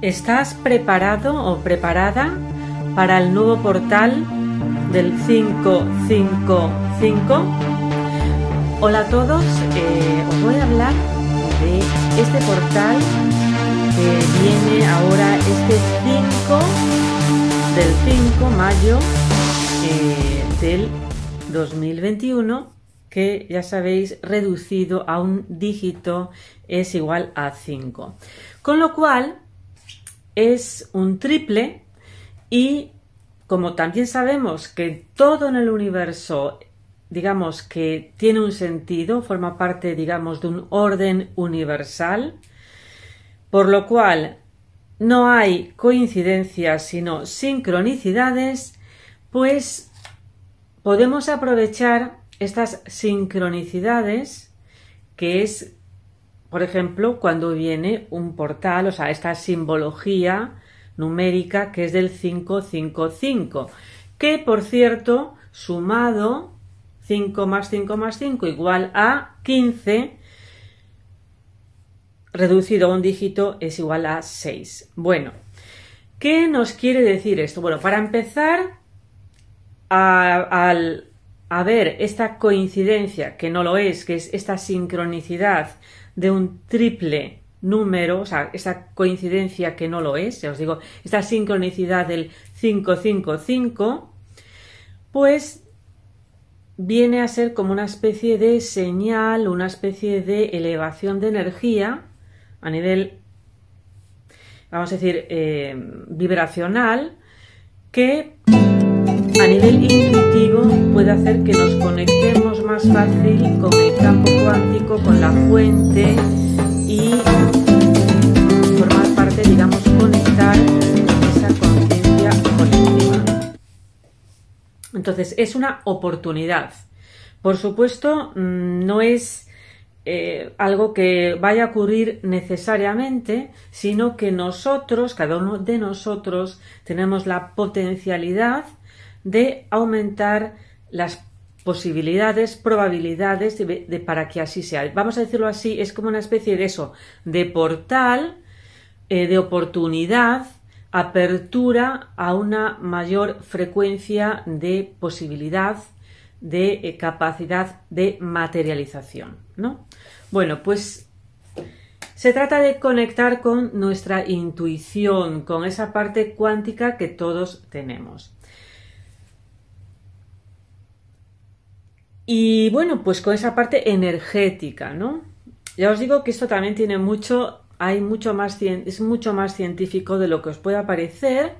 ¿Estás preparado o preparada para el nuevo portal del 555? Hola a todos, eh, os voy a hablar de este portal que viene ahora este 5 del 5 mayo eh, del 2021 que ya sabéis reducido a un dígito es igual a 5. Con lo cual es un triple y como también sabemos que todo en el universo, digamos que tiene un sentido, forma parte, digamos, de un orden universal, por lo cual no hay coincidencias sino sincronicidades, pues podemos aprovechar estas sincronicidades, que es por ejemplo, cuando viene un portal, o sea, esta simbología numérica que es del 555, que por cierto, sumado 5 más 5 más 5 igual a 15, reducido a un dígito es igual a 6. Bueno, ¿qué nos quiere decir esto? Bueno, para empezar, a, a ver esta coincidencia, que no lo es, que es esta sincronicidad de un triple número, o sea, esa coincidencia que no lo es, ya os digo, esta sincronicidad del 555, pues viene a ser como una especie de señal, una especie de elevación de energía a nivel, vamos a decir, eh, vibracional, que a nivel intuitivo puede hacer que nos conectemos más fácil con el campo cuántico, con la fuente y formar parte, digamos, conectar esa conciencia colectiva. Entonces, es una oportunidad. Por supuesto, mm, no es eh, algo que vaya a ocurrir necesariamente, sino que nosotros, cada uno de nosotros, tenemos la potencialidad de aumentar las posibilidades, probabilidades de, para que así sea. Vamos a decirlo así, es como una especie de eso, de portal, eh, de oportunidad, apertura a una mayor frecuencia de posibilidad, de eh, capacidad de materialización. ¿no? Bueno, pues se trata de conectar con nuestra intuición, con esa parte cuántica que todos tenemos. Y bueno, pues con esa parte energética, ¿no? Ya os digo que esto también tiene mucho, hay mucho más, es mucho más científico de lo que os pueda parecer,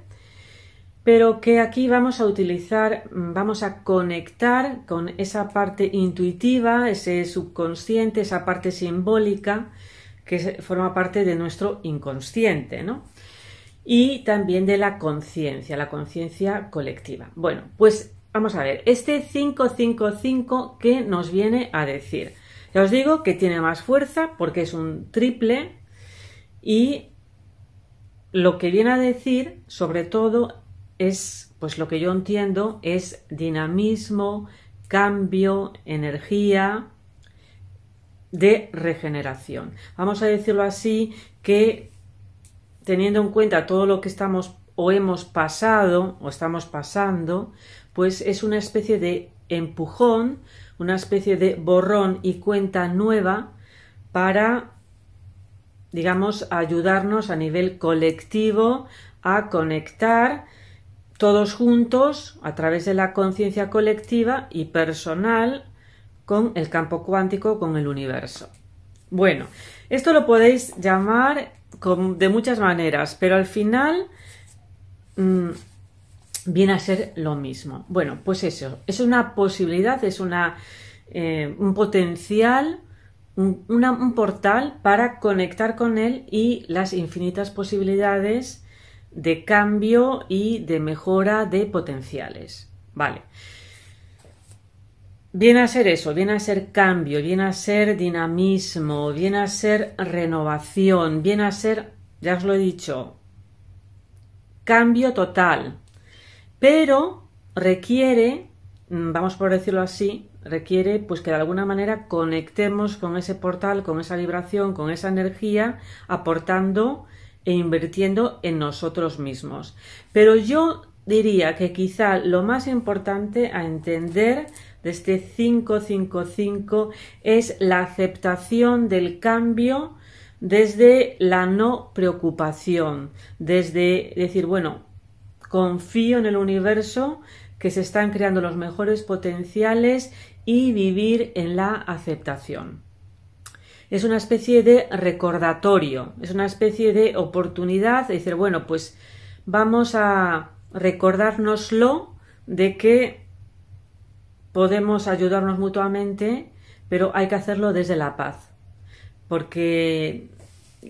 pero que aquí vamos a utilizar, vamos a conectar con esa parte intuitiva, ese subconsciente, esa parte simbólica que forma parte de nuestro inconsciente, ¿no? Y también de la conciencia, la conciencia colectiva. Bueno, pues Vamos a ver, este 555 que nos viene a decir. Ya os digo que tiene más fuerza porque es un triple y lo que viene a decir, sobre todo, es, pues lo que yo entiendo, es dinamismo, cambio, energía de regeneración. Vamos a decirlo así que teniendo en cuenta todo lo que estamos o hemos pasado o estamos pasando, pues es una especie de empujón, una especie de borrón y cuenta nueva para, digamos, ayudarnos a nivel colectivo a conectar todos juntos a través de la conciencia colectiva y personal con el campo cuántico, con el universo. Bueno, esto lo podéis llamar de muchas maneras, pero al final Mm, viene a ser lo mismo. Bueno, pues eso, es una posibilidad, es una, eh, un potencial, un portal para conectar con él y las infinitas posibilidades de cambio y de mejora de potenciales. Vale. Viene a ser eso, viene a ser cambio, viene a ser dinamismo, viene a ser renovación, viene a ser, ya os lo he dicho, cambio total, pero requiere, mm, vamos por decirlo así, requiere pues que de alguna manera conectemos con ese portal, con esa vibración, con esa energía, aportando e invirtiendo en nosotros mismos. Pero yo diría que quizá lo más importante a entender de este 555 es la aceptación del cambio desde la no preocupación, desde decir, bueno, confío en el universo, que se están creando los mejores potenciales y vivir en la aceptación. Es una especie de recordatorio, es una especie de oportunidad de decir, bueno, pues vamos a recordárnoslo de que podemos ayudarnos mutuamente, pero hay que hacerlo desde la paz porque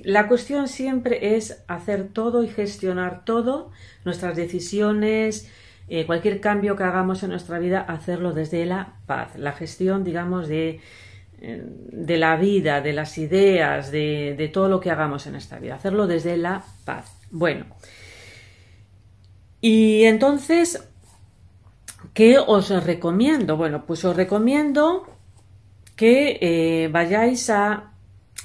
la cuestión siempre es hacer todo y gestionar todo, nuestras decisiones, eh, cualquier cambio que hagamos en nuestra vida, hacerlo desde la paz, la gestión, digamos, de, eh, la vida, de las ideas, de, todo lo que hagamos en esta vida, hacerlo desde la paz. Bueno, y entonces, ¿qué os recomiendo? Bueno, pues os recomiendo que eh, vayáis a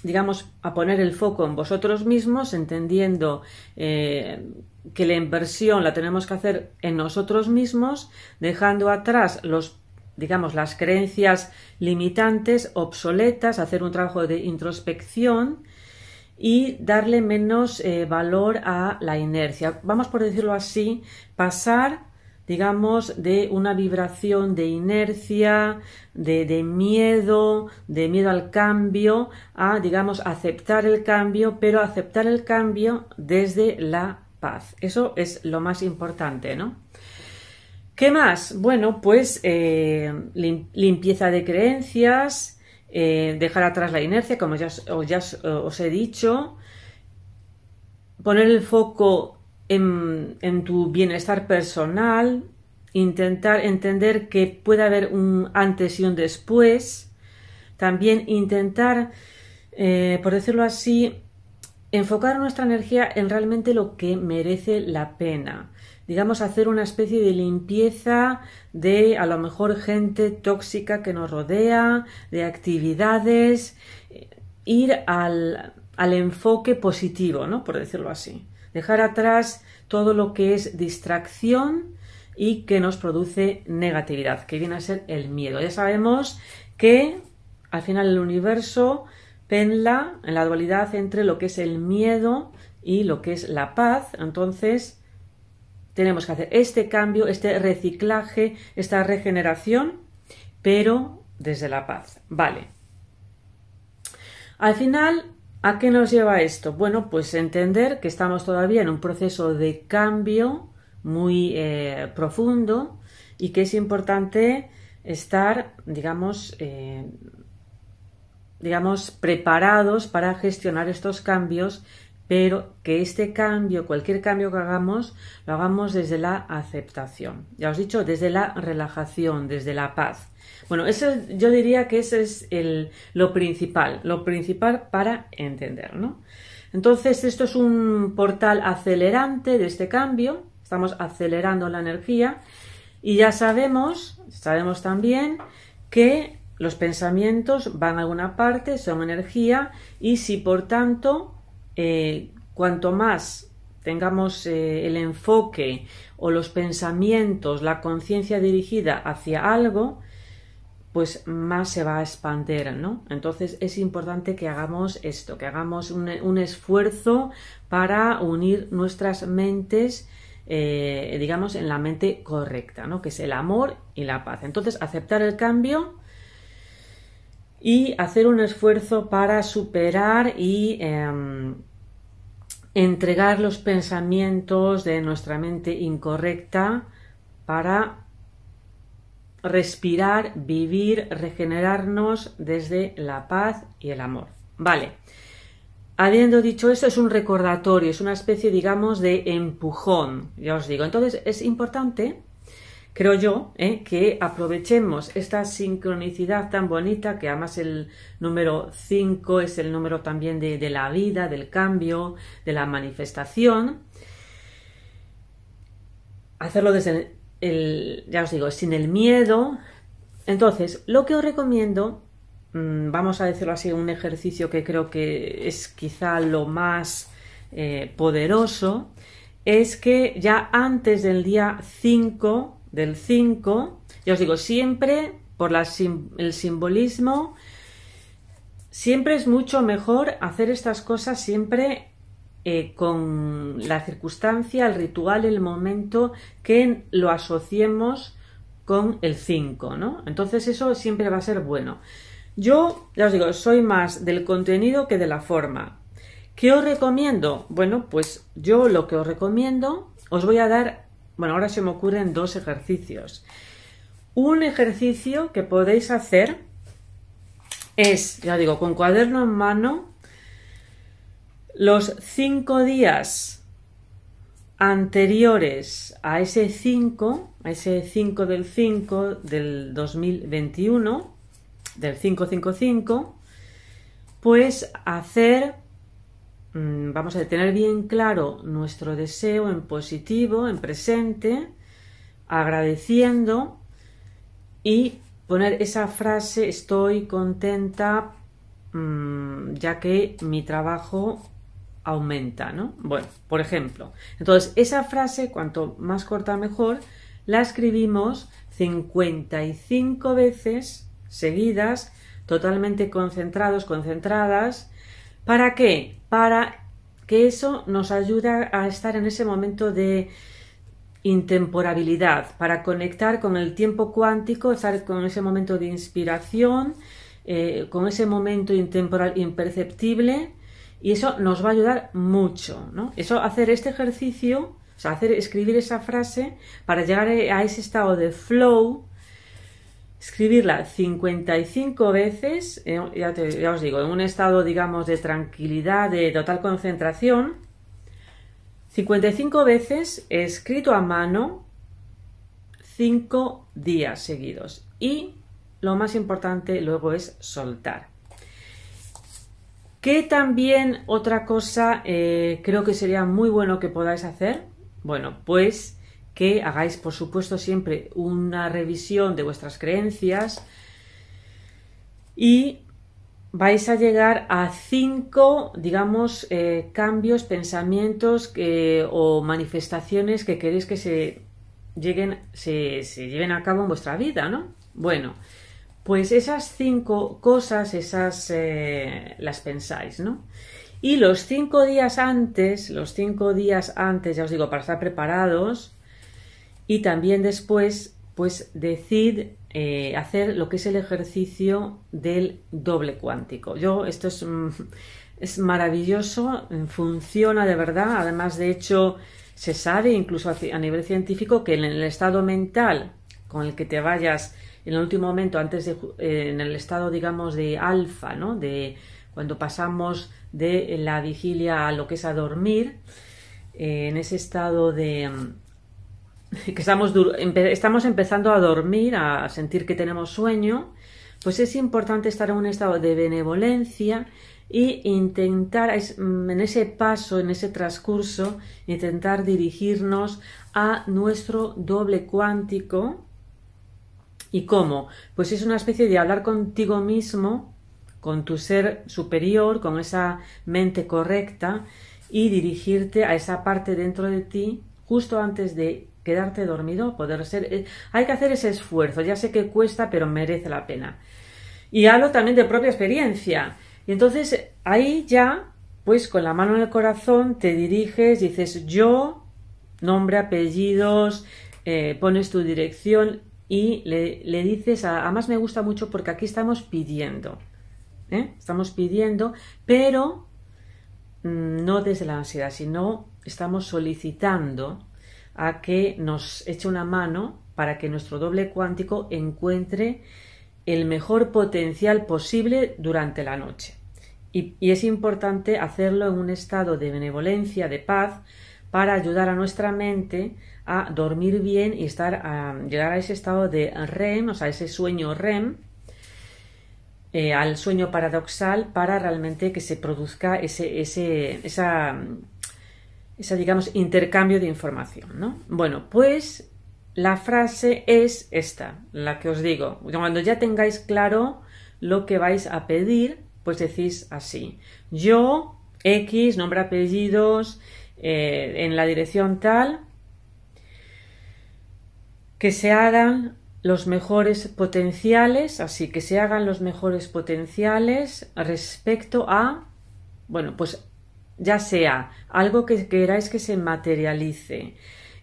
digamos, a poner el foco en vosotros mismos, entendiendo eh, que la inversión la tenemos que hacer en nosotros mismos, dejando atrás los digamos, las creencias limitantes, obsoletas, hacer un trabajo de introspección y darle menos eh, valor a la inercia. Vamos por decirlo así, pasar digamos, de una vibración de inercia, de, miedo, de miedo al cambio, a, digamos, aceptar el cambio, pero aceptar el cambio desde la paz. Eso es lo más importante, ¿no? ¿Qué más? Bueno, pues eh, limpieza de creencias, eh, dejar atrás la inercia, como ya, os eh, he dicho, poner el foco en, tu bienestar personal, intentar entender que puede haber un antes y un después, también intentar, eh, por decirlo así, enfocar nuestra energía en realmente lo que merece la pena. Digamos, hacer una especie de limpieza de a lo mejor gente tóxica que nos rodea, de actividades, ir al, al enfoque positivo, ¿no? Por decirlo así dejar atrás todo lo que es distracción y que nos produce negatividad, que viene a ser el miedo. Ya sabemos que al final el universo penla en la dualidad entre lo que es el miedo y lo que es la paz. Entonces, tenemos que hacer este cambio, este reciclaje, esta regeneración, pero desde la paz. Vale. Al final, ¿A qué nos lleva esto? Bueno, pues entender que estamos todavía en un proceso de cambio muy eh, profundo y que es importante estar, digamos, eh, digamos, preparados para gestionar estos cambios pero que este cambio, cualquier cambio que hagamos, lo hagamos desde la aceptación. Ya os he dicho, desde la relajación, desde la paz. Bueno, eso yo diría que eso es el, lo principal, lo principal para entender, ¿no? Entonces, esto es un portal acelerante de este cambio, estamos acelerando la energía y ya sabemos, sabemos también que los pensamientos van a alguna parte, son energía y si por tanto eh, cuanto más tengamos eh, el enfoque o los pensamientos, la conciencia dirigida hacia algo, pues más se va a expandir, ¿no? Entonces es importante que hagamos esto, que hagamos un, esfuerzo para unir nuestras mentes, eh, digamos, en la mente correcta, ¿no? Que es el amor y la paz. Entonces, aceptar el cambio, y hacer un esfuerzo para superar y em, entregar los pensamientos de nuestra mente incorrecta para respirar, vivir, regenerarnos desde la paz y el amor. Vale. Habiendo dicho esto, es un recordatorio, es una especie, digamos, de empujón, ya os digo. Entonces, es importante creo yo, ¿eh? que aprovechemos esta sincronicidad tan bonita, que además el número 5 es el número también de, la vida, del cambio, de la manifestación. Hacerlo desde el, ya os digo, sin el miedo. Entonces, lo que os recomiendo, mm, vamos a decirlo así, un ejercicio que creo que es quizá lo más eh, poderoso, es que ya antes del día 5 del 5. Ya os digo, siempre por el simbolismo, siempre es mucho mejor hacer estas cosas siempre eh, con la circunstancia, el ritual, el momento que lo asociemos con el 5, ¿no? Entonces eso siempre va a ser bueno. Yo, ya os digo, soy más del contenido que de la forma. ¿Qué os recomiendo? Bueno, pues yo lo que os recomiendo, os voy a dar bueno, ahora se me ocurren dos ejercicios. Un ejercicio que podéis hacer es, ya digo, con cuaderno en mano, los cinco días anteriores a ese 5, a ese 5 del 5 del 2021, del 555, pues hacer Mm, vamos a tener bien claro nuestro deseo en positivo, en presente, agradeciendo y poner esa frase estoy contenta mm, ya que mi trabajo aumenta, ¿no? Bueno, por ejemplo. Entonces, esa frase, cuanto más corta mejor, la escribimos 55 veces seguidas, totalmente concentrados, concentradas, ¿Para qué? Para que eso nos ayude a estar en ese momento de intemporabilidad, para conectar con el tiempo cuántico, estar con ese momento de inspiración, eh, con ese momento intemporal imperceptible, y eso nos va a ayudar mucho. ¿no? Eso, hacer este ejercicio, o sea, hacer, escribir esa frase para llegar a ese estado de flow, escribirla 55 veces, eh, ya, os digo, en un estado, digamos, de tranquilidad, de total concentración, 55 veces escrito a mano, 5 días seguidos. Y lo más importante luego es soltar. Que también otra cosa eh, creo que sería muy bueno que podáis hacer, bueno, pues que hagáis, por supuesto, siempre una revisión de vuestras creencias y vais a llegar a cinco, digamos, eh, cambios, pensamientos o manifestaciones que queréis que se lleguen, se, lleven a cabo en vuestra vida, ¿no? Bueno, pues esas cinco cosas, esas eh, las pensáis, ¿no? Y los cinco días antes, los cinco días antes, ya os digo, para estar preparados, y también después pues decid eh, hacer lo que es el ejercicio del doble cuántico. Yo, esto es, mm, es maravilloso, mm, funciona de verdad, además de hecho se sabe incluso a nivel científico que en el estado mental con el que te vayas en el último momento, antes de, eh, en el estado digamos de alfa, ¿no? de cuando pasamos de la vigilia a lo que es a dormir, eh, en ese estado de mm, que estamos, empezando a dormir, a sentir que tenemos sueño, pues es importante estar en un estado de benevolencia e intentar mm, en ese paso, en ese transcurso, intentar dirigirnos a nuestro doble cuántico. ¿Y cómo? Pues es una especie de hablar contigo mismo, con tu ser superior, con esa mente correcta y dirigirte a esa parte dentro de ti justo antes de quedarte dormido, poder ser... Eh, hay que hacer ese esfuerzo, ya sé que cuesta, pero merece la pena. Y hablo también de propia experiencia. Y entonces ahí ya, pues con la mano en el corazón, te diriges, dices yo, nombre, apellidos, eh, pones tu dirección y le, dices, a, más me gusta mucho porque aquí estamos pidiendo, ¿eh? estamos pidiendo, pero mm, no desde la ansiedad, sino estamos solicitando a que nos eche una mano para que nuestro doble cuántico encuentre el mejor potencial posible durante la noche. Y, es importante hacerlo en un estado de benevolencia, de paz, para ayudar a nuestra mente a dormir bien y estar a, llegar a ese estado de REM, o sea, ese sueño REM, eh, al sueño paradoxal, para realmente que se produzca ese, ese, esa ese, digamos, intercambio de información, ¿no? Bueno, pues la frase es esta, la que os digo. Cuando ya tengáis claro lo que vais a pedir, pues decís así. Yo, X, nombre, apellidos, eh, en la dirección tal, que se hagan los mejores potenciales, así que se hagan los mejores potenciales respecto a, bueno, pues ya sea algo que queráis que se materialice,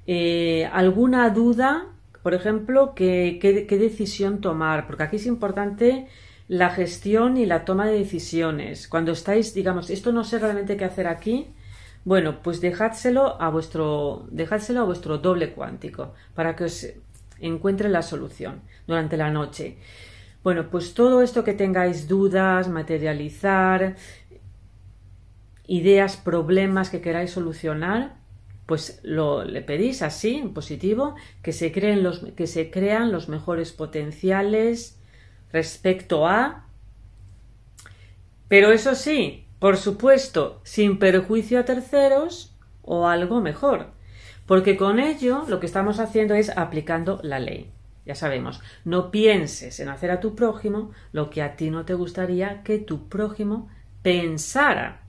eh, alguna duda, por ejemplo, qué que, decisión tomar, porque aquí es importante la gestión y la toma de decisiones. Cuando estáis, digamos, esto no sé realmente qué hacer aquí, bueno, pues dejádselo a vuestro, dejádselo a vuestro doble cuántico para que os encuentre la solución durante la noche. Bueno, pues todo esto que tengáis dudas, materializar, ideas, problemas que queráis solucionar, pues lo, le pedís así, en positivo, que se, creen los, que se crean los mejores potenciales respecto a... Pero eso sí, por supuesto, sin perjuicio a terceros o algo mejor, porque con ello lo que estamos haciendo es aplicando la ley. Ya sabemos, no pienses en hacer a tu prójimo lo que a ti no te gustaría que tu prójimo pensara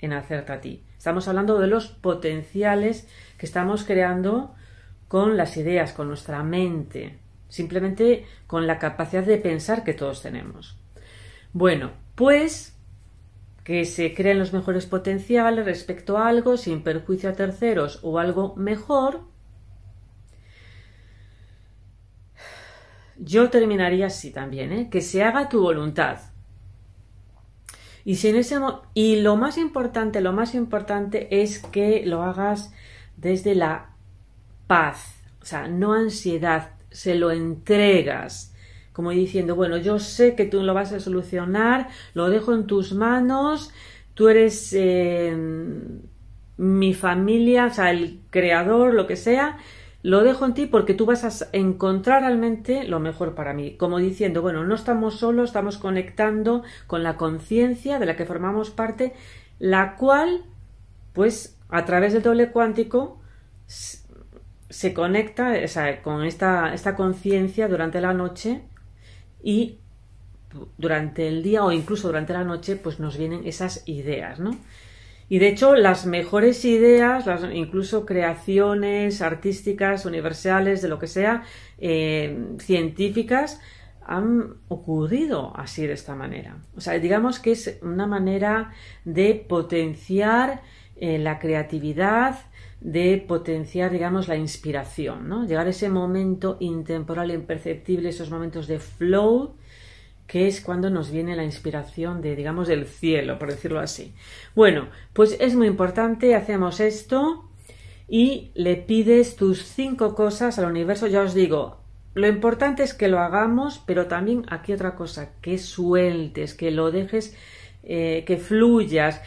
en hacerte a ti. Estamos hablando de los potenciales que estamos creando con las ideas, con nuestra mente, simplemente con la capacidad de pensar que todos tenemos. Bueno, pues que se creen los mejores potenciales respecto a algo sin perjuicio a terceros o algo mejor, yo terminaría así también, ¿eh? que se haga tu voluntad. Y, si en ese y lo más importante, lo más importante es que lo hagas desde la paz, o sea, no ansiedad, se lo entregas, como diciendo, bueno, yo sé que tú lo vas a solucionar, lo dejo en tus manos, tú eres eh, mi familia, o sea, el creador, lo que sea, lo dejo en ti porque tú vas a encontrar realmente lo mejor para mí, como diciendo, bueno, no estamos solos, estamos conectando con la conciencia de la que formamos parte, la cual, pues, a través del doble cuántico, se conecta con esta, esta conciencia durante la noche y durante el día o incluso durante la noche, pues nos vienen esas ideas, ¿no? Y de hecho, las mejores ideas, las, incluso creaciones artísticas, universales, de lo que sea, eh, científicas, han ocurrido así de esta manera. O sea, digamos que es una manera de potenciar eh, la creatividad, de potenciar, digamos, la inspiración, ¿no? Llegar a ese momento intemporal, imperceptible, esos momentos de flow, que es cuando nos viene la inspiración de, digamos, del cielo, por decirlo así. Bueno, pues es muy importante, hacemos esto y le pides tus cinco cosas al universo. Ya os digo, lo importante es que lo hagamos, pero también aquí otra cosa, que sueltes, que lo dejes, eh, que fluyas.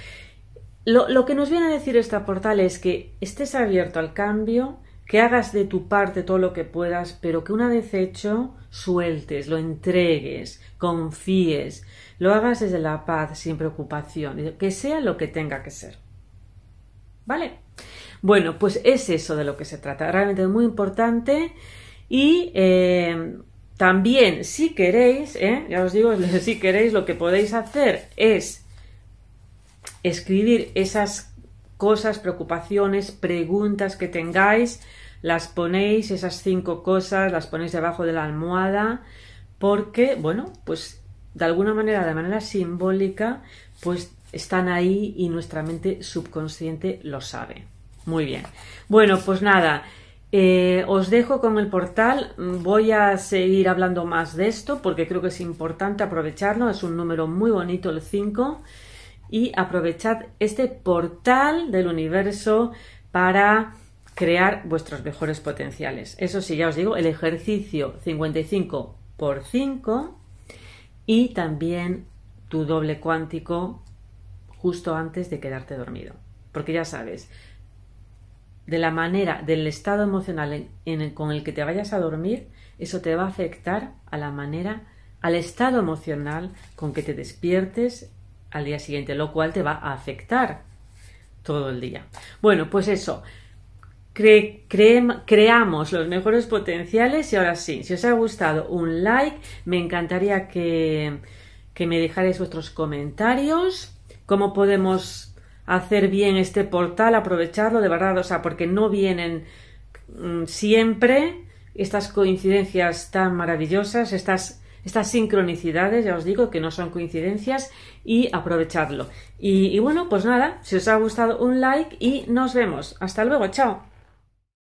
Lo, lo que nos viene a decir esta portal es que estés abierto al cambio, que hagas de tu parte todo lo que puedas, pero que una vez hecho, sueltes, lo entregues, confíes, lo hagas desde la paz, sin preocupación, que sea lo que tenga que ser. ¿Vale? Bueno, pues es eso de lo que se trata. Realmente es muy importante y eh, también si queréis, ¿eh? ya os digo, si queréis lo que podéis hacer es escribir esas cosas, preocupaciones, preguntas que tengáis, las ponéis, esas cinco cosas, las ponéis debajo de la almohada, porque, bueno, pues de alguna manera, de manera simbólica, pues están ahí y nuestra mente subconsciente lo sabe. Muy bien. Bueno, pues nada. Eh, os dejo con el portal, voy a seguir hablando más de esto porque creo que es importante aprovecharlo, es un número muy bonito el 5 y aprovechad este portal del universo para crear vuestros mejores potenciales. Eso sí, ya os digo, el ejercicio 55 x 5 y también tu doble cuántico justo antes de quedarte dormido. Porque ya sabes, de la manera, del estado emocional con el que te vayas a dormir, eso te va a afectar a la manera, al estado emocional con que te despiertes al día siguiente, lo cual te va a afectar todo el día. Bueno, pues eso. Cre creamos los mejores potenciales y ahora sí, si os ha gustado un like, me encantaría que, que me dejarais vuestros comentarios, cómo podemos hacer bien este portal, aprovecharlo de verdad, o sea, porque no vienen mm, siempre estas coincidencias tan maravillosas, estas estas sincronicidades, ya os digo que no son coincidencias y aprovecharlo. Y, y bueno, pues nada, si os ha gustado un like y nos vemos. Hasta luego, chao.